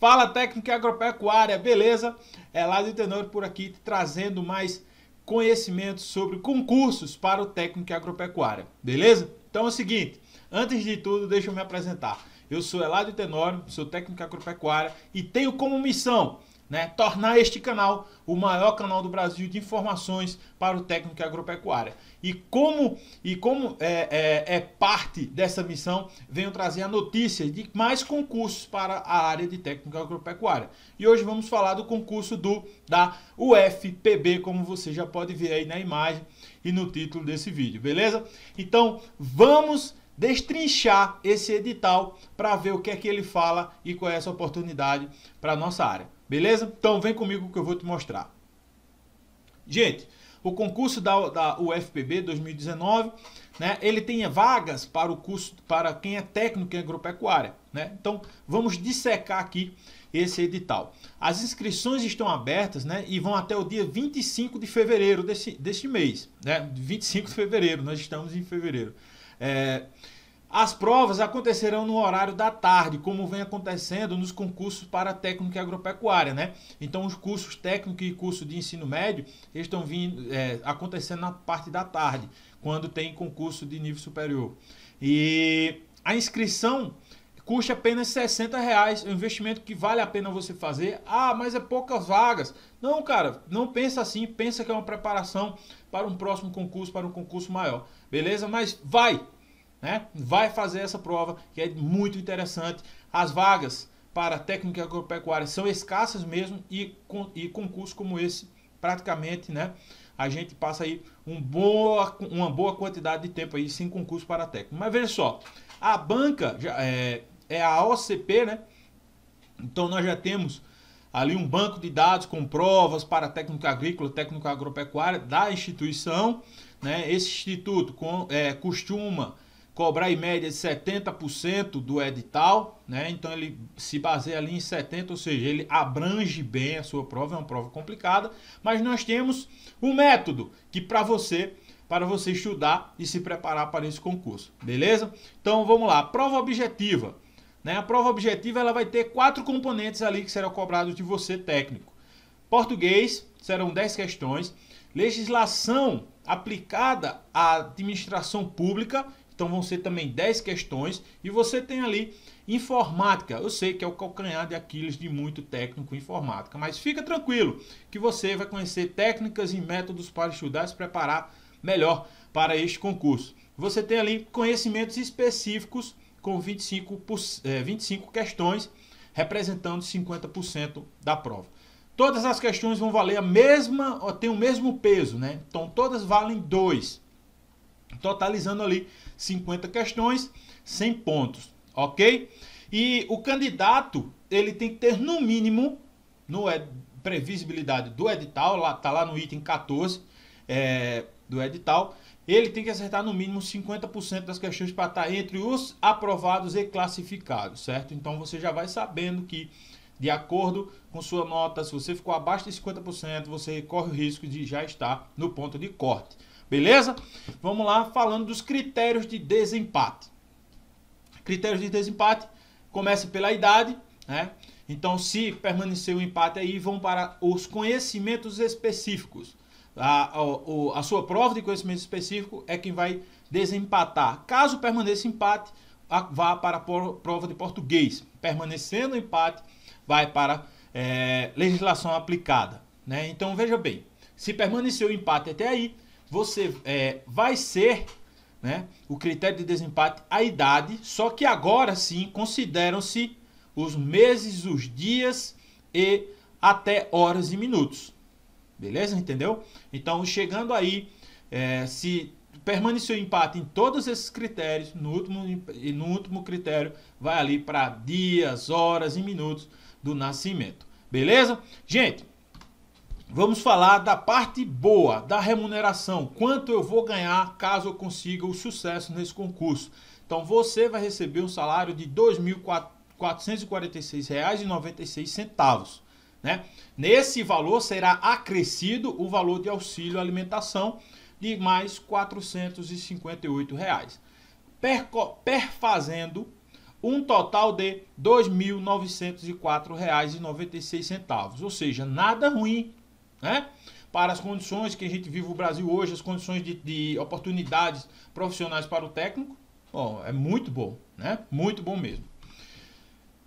Fala técnico Agropecuária, beleza? É lá do por aqui trazendo mais conhecimentos sobre concursos para o técnico agropecuária, beleza? Então é o seguinte, antes de tudo, deixa eu me apresentar. Eu sou Eladio Tenório, sou técnico agropecuária e tenho como missão né, tornar este canal o maior canal do Brasil de informações para o técnico agropecuária. E como, e como é, é, é parte dessa missão, venho trazer a notícia de mais concursos para a área de técnico agropecuária. E hoje vamos falar do concurso do da UFPB, como você já pode ver aí na imagem e no título desse vídeo, beleza? Então vamos destrinchar esse edital para ver o que é que ele fala e qual é essa oportunidade para a nossa área. Beleza? Então vem comigo que eu vou te mostrar. Gente, o concurso da, da UFPB 2019, né, ele tem vagas para o curso para quem é técnico em agropecuária, né? Então, vamos dissecar aqui esse edital. As inscrições estão abertas, né, e vão até o dia 25 de fevereiro desse, deste mês, né? 25 de fevereiro, nós estamos em fevereiro. É, as provas acontecerão no horário da tarde, como vem acontecendo nos concursos para técnico e agropecuária, né? Então, os cursos técnico e curso de ensino médio estão vindo, é, acontecendo na parte da tarde, quando tem concurso de nível superior. E a inscrição custa apenas 60 reais, é um investimento que vale a pena você fazer. Ah, mas é poucas vagas. Não, cara, não pensa assim, pensa que é uma preparação para um próximo concurso, para um concurso maior, beleza? Mas vai! Né? Vai fazer essa prova que é muito interessante. As vagas para técnica agropecuária são escassas mesmo e, com, e concurso como esse, praticamente, né? A gente passa aí um boa, uma boa quantidade de tempo aí sem concurso para técnico. Mas veja só, a banca é, é a OCP, né? Então nós já temos ali um banco de dados com provas para técnico agrícola, técnico agropecuária da instituição, né? Esse instituto com, é, costuma cobrar em média 70% do edital, né? Então ele se baseia ali em 70%, ou seja, ele abrange bem a sua prova, é uma prova complicada, mas nós temos um método que para você para você estudar e se preparar para esse concurso, beleza? Então vamos lá, prova objetiva. Né? A prova objetiva ela vai ter quatro componentes ali que serão cobrados de você técnico. Português serão 10 questões, legislação aplicada à administração pública então vão ser também 10 questões e você tem ali informática. Eu sei que é o calcanhar de Aquiles de muito técnico em informática, mas fica tranquilo que você vai conhecer técnicas e métodos para estudar e se preparar melhor para este concurso. Você tem ali conhecimentos específicos com 25, por, 25 é, questões, representando 50% da prova. Todas as questões vão valer a mesma, tem o mesmo peso, né? Então todas valem 2 totalizando ali 50 questões, 100 pontos, ok? E o candidato, ele tem que ter no mínimo, no ed, previsibilidade do edital, lá, tá lá no item 14 é, do edital, ele tem que acertar no mínimo 50% das questões para estar tá entre os aprovados e classificados, certo? Então você já vai sabendo que, de acordo com sua nota, se você ficou abaixo de 50%, você corre o risco de já estar no ponto de corte. Beleza? Vamos lá falando dos critérios de desempate. Critérios de desempate começa pela idade, né? Então, se permanecer o empate aí, vão para os conhecimentos específicos. A, a, a, sua prova de conhecimento específico é quem vai desempatar. Caso permaneça empate, vá para a prova de português. Permanecendo o empate, vai para é, legislação aplicada. Né? Então veja bem, se permanecer o empate até aí, você é, vai ser né, o critério de desempate a idade, só que agora sim consideram-se os meses, os dias e até horas e minutos. Beleza? Entendeu? Então, chegando aí, é, se permaneceu empate em todos esses critérios, no último, e no último critério vai ali para dias, horas e minutos do nascimento. Beleza? Gente, Vamos falar da parte boa, da remuneração. Quanto eu vou ganhar caso eu consiga o sucesso nesse concurso? Então você vai receber um salário de R$ 2.446,96. Né? Nesse valor será acrescido o valor de auxílio alimentação de mais R$ 458,00. Reais, perfazendo um total de R$ 2.904,96. Ou seja, nada ruim né? Para as condições que a gente vive o Brasil hoje, as condições de, de oportunidades profissionais para o técnico, é muito bom, né? Muito bom mesmo.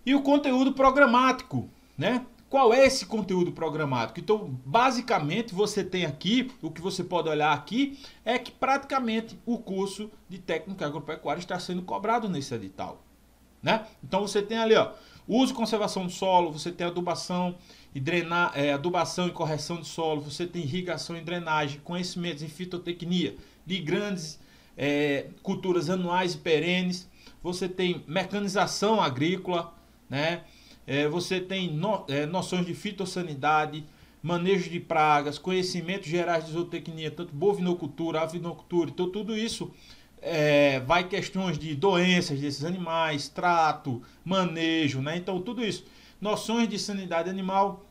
E o conteúdo programático, né? Qual é esse conteúdo programático? Então, basicamente, você tem aqui, o que você pode olhar aqui, é que praticamente o curso de técnica agropecuária está sendo cobrado nesse edital. Né? Então você tem ali, ó, uso e conservação do solo, você tem adubação, e drenar, é, adubação e correção de solo, você tem irrigação e drenagem, conhecimentos em fitotecnia de grandes é, culturas anuais e perenes, você tem mecanização agrícola, né? É, você tem no, é, noções de fitossanidade, manejo de pragas, conhecimentos gerais de zootecnia, tanto bovinocultura, avinocultura, então tudo isso é, vai questões de doenças desses animais, trato, manejo, né? Então tudo isso noções de sanidade animal,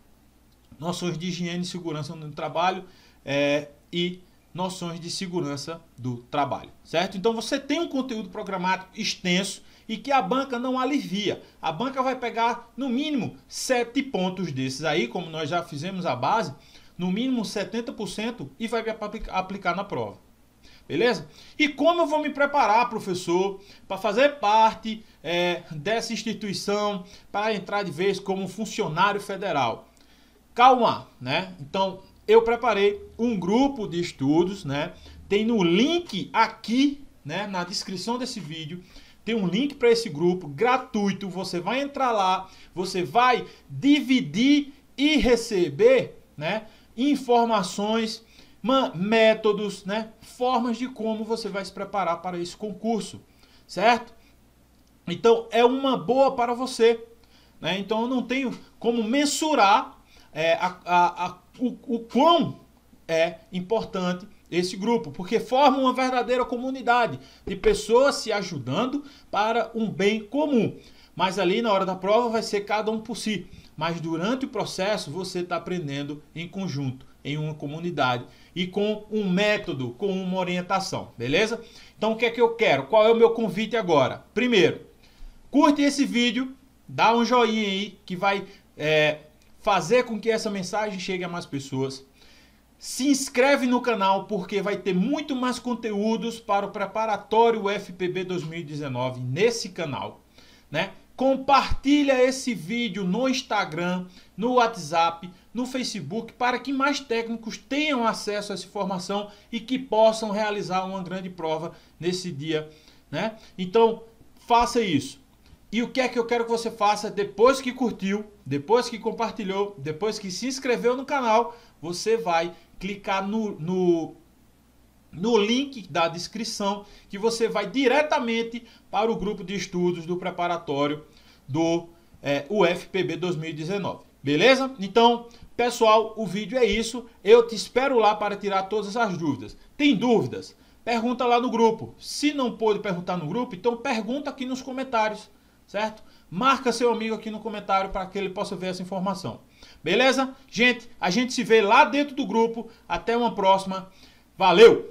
noções de higiene e segurança no trabalho é, e noções de segurança do trabalho, certo? Então você tem um conteúdo programático extenso e que a banca não alivia. A banca vai pegar no mínimo sete pontos desses aí, como nós já fizemos a base, no mínimo 70% e vai aplicar na prova. Beleza? E como eu vou me preparar, professor, para fazer parte é, dessa instituição, para entrar de vez como funcionário federal? Calma, né? Então, eu preparei um grupo de estudos, né? Tem no link aqui, né, na descrição desse vídeo, tem um link para esse grupo gratuito. Você vai entrar lá, você vai dividir e receber, né, informações métodos, né? Formas de como você vai se preparar para esse concurso, certo? Então é uma boa para você, né? Então eu não tenho como mensurar é, a, a, a, o, o quão é importante esse grupo, porque forma uma verdadeira comunidade de pessoas se ajudando para um bem comum. Mas ali na hora da prova vai ser cada um por si mas durante o processo você está aprendendo em conjunto, em uma comunidade e com um método, com uma orientação, beleza? Então o que é que eu quero? Qual é o meu convite agora? Primeiro, curte esse vídeo, dá um joinha aí que vai é, fazer com que essa mensagem chegue a mais pessoas. Se inscreve no canal porque vai ter muito mais conteúdos para o preparatório FPB 2019 nesse canal, né? Compartilha esse vídeo no Instagram, no WhatsApp, no Facebook, para que mais técnicos tenham acesso a essa informação e que possam realizar uma grande prova nesse dia, né? Então, faça isso. E o que é que eu quero que você faça depois que curtiu, depois que compartilhou, depois que se inscreveu no canal, você vai clicar no, no no link da descrição que você vai diretamente para o grupo de estudos do preparatório do é, UFPB 2019. Beleza? Então, pessoal, o vídeo é isso. Eu te espero lá para tirar todas as dúvidas. Tem dúvidas? Pergunta lá no grupo. Se não pôde perguntar no grupo, então pergunta aqui nos comentários, certo? Marca seu amigo aqui no comentário para que ele possa ver essa informação. Beleza? Gente, a gente se vê lá dentro do grupo. Até uma próxima. Valeu!